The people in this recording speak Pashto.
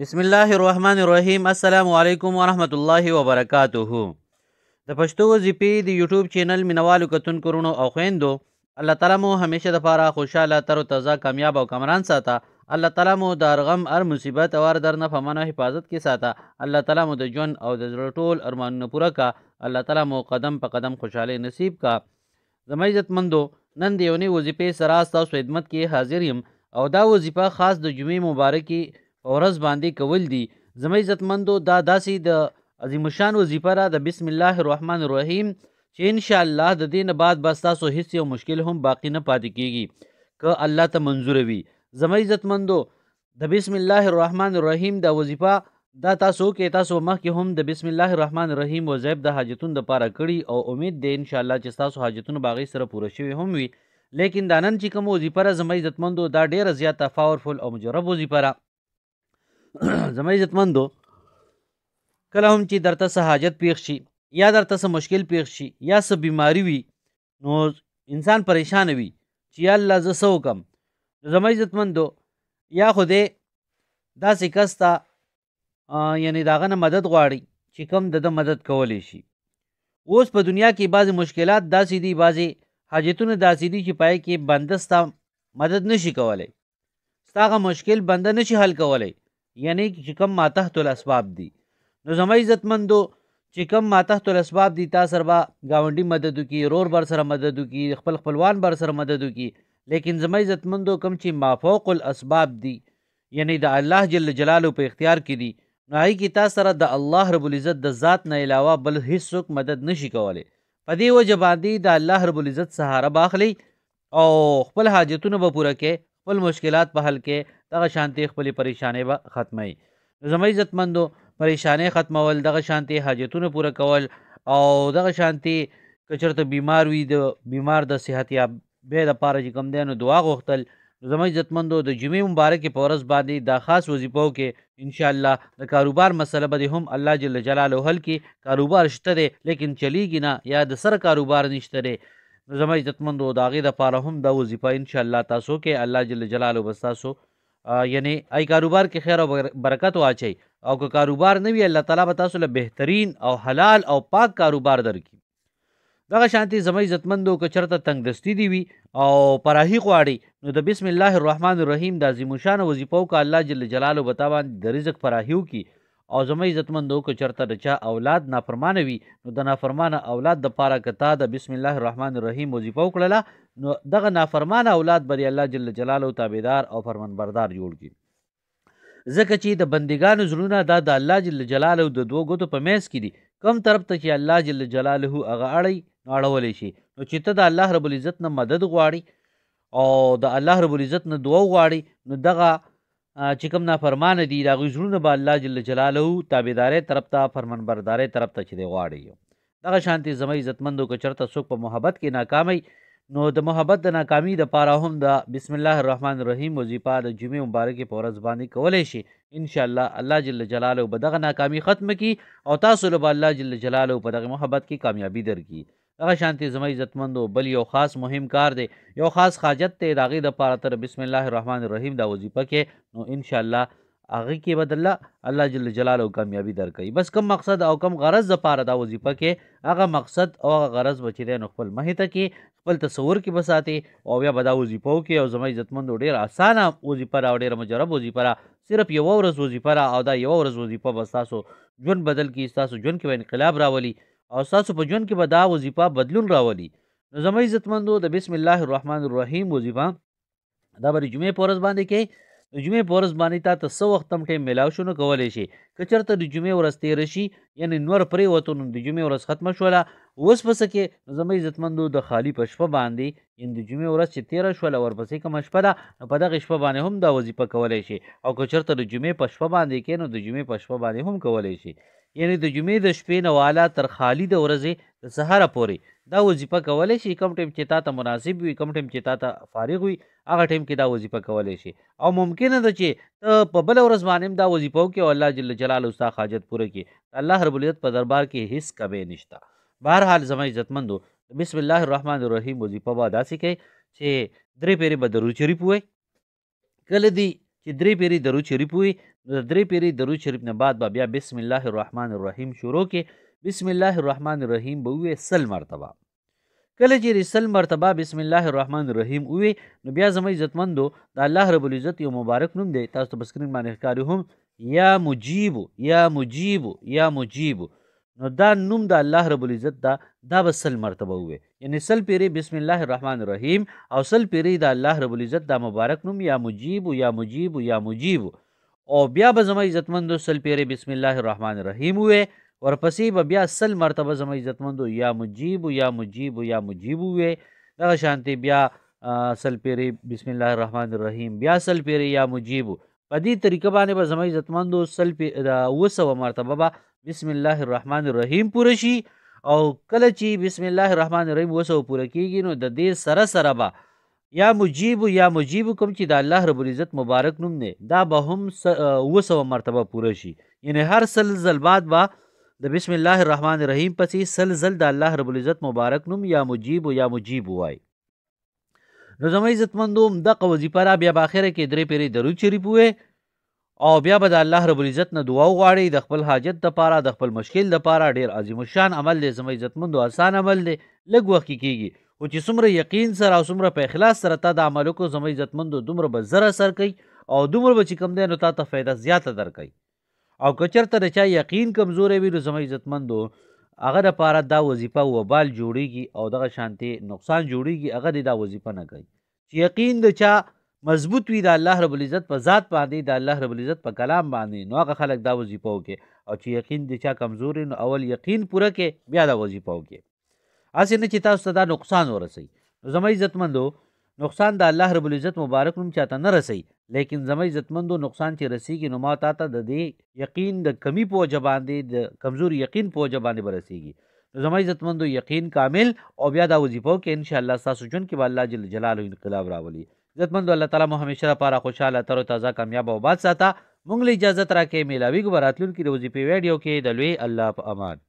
بسم الله الرحمن الرحیم السلام علیکم ورحمت الله وبرکاته د پښتو وظیفې د یوټیوب چینل مینوالو کتونکو رونو او خويندو الله تعالی مو همیشه د پاره خوشاله تر تازه کامیاب او کمران ساته الله تعالی مو د ارغم ار مصیبت او ار درنه په منو حفاظت کې ساته الله تعالی مو د جون او د زړه ټول ارمانونه پوره کا الله تعالی مو قدم په قدم خوشاله نصیب کا زما عزت مندو نن دیونی وظیفې سره تاسو خدمت کې حاضر یم او دا وظیفه خاص د جمعې مبارکي په ورځ باندې کول دي زموږ عزتمندو دا داسې د عظیم شان وظیفه را د بسم الله الرحمن الرحیم چې ان شاء الله د دین بعد به تاسو هیڅ یو مشکل هم باقی نه پاتې کیږي که الله ته منظور وي زموږ عزتمندو د بسم الله الرحمن الرحیم د وظیفه دا تاسو کې تاسو مخکې هم د بسم الله الرحمن الرحیم وظیف د حاجتون د پاره کړی او امید دی ان شاء الله چې تاسو حاجتونه باغې سره پوره شوی هم وي لیکن دا نن چې کوم وظیفه زموږ عزتمندو دا ډیره زیاته پاورفل او مجرب وظیفه زما عزتمندو کله هم چې درته څه حاجت پیښ شي یا درته څه مشکل پیښ شي یا څه بیماری وي نو انسان پریشان وي چې یا الله زه څه وکم زما عزتمندو یا خو دې داسې کس ته یعنې د هغه نه مدد غواړي چې کم د ده مدد کولی شي اوس په دنیا کې بعضې مشکلات داسې دي بعضې حاجتونه داسې دي چې پای کې بنده ستا مدد نشي کولی ستا هغه مشکل بنده نشي حل کولی یعنی چې کم ماتحت الاسباب دي نو زما عزتمندو چې کم ماتحت الاسباب دي تاسو سره گاونډي مدد کی رور بر سره مدد کی خپل خپلوان بر سره مدد کی لیکن زما عزتمندو کم چې مافوق الاسباب دي یعنی د الله جل جلاله په اختیار کې دي نو هغې کې تا سره د الله رب العزت د ذات نه علاوه بل هیڅوک مدد نشي کولی په دې وجه باندې د الله رب العزت سهاره باخلی او خپل حاجتونه به پوره کې خپل مشکلات په حل کې دغه شانتي خپلې پریشانې به ختموي زما عزتمندو پریشانې ختمول دغه شانتي حاجتونه پوره کول او دغه شانتي که چېرته بیمار وي د بیمار د صحت یابۍ دپاره چې کوم دی نو دعا غوښتل زما عزتمندو د جمعې مبارکې په ورځ باندې دا خاص وظیفو کې انشاءالله د کاروبار مسله به هم الله جل جلاله حل کړي کاروبار شته دی لیکن چلیږي نه یا د سره کاروبار نشته دی نو زما عزتمندو د هغې دپاره هم دا وظیفه انشاءالله تاسو کې الله جل جلاله به ستاسو یعنی ای کاروبار کې خیر او برکت واچي او که کاروبار نه وي الله تعالی به تاسو له بهترین او حلال او پاک کاروبار درکړي دغه شانتي زما عزتمندو که چېرته تنګدستي دي وي او پراهي غواړي نو د بسم الله الرحمن الرحیم د عظیمشانه وظیفه وکړه الله جل جلاله به تا باندې د رزق پراهي وکړي او زما عزتمندو که چرته د چا اولاد نافرمانه وي نو د نافرمانه اولاد د پاره که تا د بسم الله الرحمن الرحیم وظیفه وکړله نو دغه نافرمانه اولاد به الله جل جلاله تابعدار او فرمانبردار جوړ کړي ځکه چې د بندګانو زړونه دا د الله جل جلاله د دوو ګوتو په میز کې دي کم طرف ته چې الله جل جلاله هغه اړی اړولی شي نو چې ته د الله رب العزت نه مدد غواړي او د الله رب العزت نه دعا غواړي نو دغه چې کوم نافرمان دي دا غوي زړونه به الله جل جلاله تابعدارې طرف ته فرمانبردارې طرف ته چې دی غواړي دغه شانتي زمي عزتمندو کو چرته څوک په محبت کې ناکامي نو د محبت د ناکامي د پاره هم د بسم الله الرحمن الرحیم وظیفه د جمعې مبارکې په ورځ باندې کولای شي ان شاء الله الله جل جلاله به دغه ناکامي ختم کړي او تاسو له الله جل جلاله په دغه محبت کې کامیابی درکړي هغه شانتي زما عزتمندو بل یو خاص مهم کار دی یو خاص حاجت دی د هغې دپاره تر بسم الله الرحمن الرحیم دا وظیفه کې نو انشاءالله هغه کې بد الله الله جل جلاله کامیابی درکړي بس کم مقصد او کم غرض لپاره دا وظیفه کې هغه مقصد او هغه غرض بچی دی نو خپل مه ته کې خپل تصور کې بساتي او بیا به دا وظیفه وکړي او زما عزتمند ډېر اسانه وظیفه را او ډېره مجرب وظیفه را صرف یوه ورځ وظیفه را او دا یوه ورځ وظیفه به ستاسو ژوند بدل کړي ستاسو ژوند کې به انقلاب راولي او تاسو په ژوند کې به دا وظیفه بدلون راولي نو زما عزتمندو د بسم الله الرحمن الرحیم وظیفه دا بری جمعې پورز باندې کې جمعه پورس باندې تا ته سو وخت تم ټیم ملاو شونه کولای شي کچرته د جمعه ورځ تیر شي یعنی نور پرې وته نو د جمعه ورځ ختمه شوله اوس پس کې زمې عزتمندو د خالی پشپه باندې ان د جمعه ورځ چې تیر شوله ورپسې کوم شپه ده په دغه شپه باندې هم دا وظیفه کولای شي او کچرته د جمعه پشپه باندې کې نو د جمعه پشپه باندې هم کولای شي یعنی د جمعې د شپې نه والا تر خالی د ورځې د سهار پورې دا وظیفه کولی شي کم ټیم چې تا ته مناسب وي کم ټیم چې تا ته فارغ وي هغه ټیم کې دا وظیفه کولی شي او ممکنه ده چې ته په بل ورځ باندې دا وظیفه وکړې او الله جل جلاله ستا حاجت پوره کړي الله رب العزت په دربار کې هیڅ کمی نشته بهرحال زما عزتمندو بسم الله الرحمن الرحیم وظیفه به داسې کوي چې درې پیرې به درود شریف ووایي کله دی چې درې پیری درود شریف وي نو درې پیری درود شریف نه بعد به بیا بسم الله الرحمن الرحیم شروع کې بسم الله الرحمن الرحیم به وې سل مرتبه کله چې رسل مرتبه بسم الله الرحمن الرحیم وې نو بیا زموږ عزتمندو د الله رب العزت یو مبارک نوم دی تاسو په سکرین باندې ښکاری هم یا مجیب یا مجیب یا مجیب نو دا نوم د الله رب العزت دا دا به سل مرتبه وي یعنی سل پیری بسم الله الرحمن الرحیم او سل پیری د الله رب العزت دا مبارک نوم یا مجیب یا مجیب یا مجیب او بیا به زما عزتمندو سل پیری بسم الله الرحمن الرحیم وي ورپسې به بیا سل مرتبه زما عزتمندو یا مجیب یا مجیب یا مجیب وي دغه شانتي بیا سل پیری بسم الله الرحمن الرحیم بیا سل پیری یا مجیب په دې طریقه باندې به زما عزتمندو سل د اوه سوه مرتبه به بسم الله الرحمن الرحیم پوره شي او کله چې بسم الله الرحمن الرحیم اوه سوه پوره کیږي نو د دې سره سره به یا مجیب یا مجیب کوم چې د الله رب العزت مبارک نوم دی دا به هم اوه سوه مرتبه پوره شي یعنی هر سل ځل بعد به د بسم الله الرحمن الرحیم پسې سل ځل د الله رب العزت مبارک نوم یا مجیب یا مجیب وای نو زما عزتمندو دغه وظیفه را بیا په اخره کې درې پیرې درود شریف وې او بیا به د الله رب العزت نه دعا وغواړي د خپل حاجت دپاره د خپل مشکل دپاره ډیر عظیم الشان عمل دی زما عزتمندو اسان عمل دی لږ وخت کې کیږي خو چې څومره یقین سره او څومره په اخلاص سره تا د عمل وکړو زما عزتمندو دومره به زر اثر کوي او دومره به چې کم دی نو تا ته فایده زیاته درکوي او که چېرته د چا یقین کمزوری وي نو زما عزتمندو هغه د پاره دا وظیفه وبال جوړیږي او دغه شانتي نقصان جوړیږي هغه دا وظیفه نه کوي چې یقین د چا مضبوط وي د الله رب العزت په ذات باندې د الله رب العزت په کلام باندې نو هغه خلک دا وظیفه وکي او چې یقین د چا کمزور نو اول یقین پوره کې بیا دا وظیفه وکي اسې نه چې تاسو ته دا نقصان ورسي نو زما عزتمندو نقصان د الله رب العزت مبارک نوم چاته نه رسی لیکن زما عزتمندو نقصان چې رسیږي نو ما تا ته د دې یقین د کمی په وجه باندې د کمزور یقین په وجه باندې برسیږي نو زما عزتمندو یقین کامل او بیا دا وظیفو کې ان شاء الله تاسو جون کې به الله جل جلاله انقلاب راولي عزتمندو الله تعالی مو همیشه لپاره خوشاله تر تازه کامیاب او باد ساته مونږ له اجازه ترکه ملاوي ګبراتلون کې د وظیفې ویډیو کې د لوی الله په امان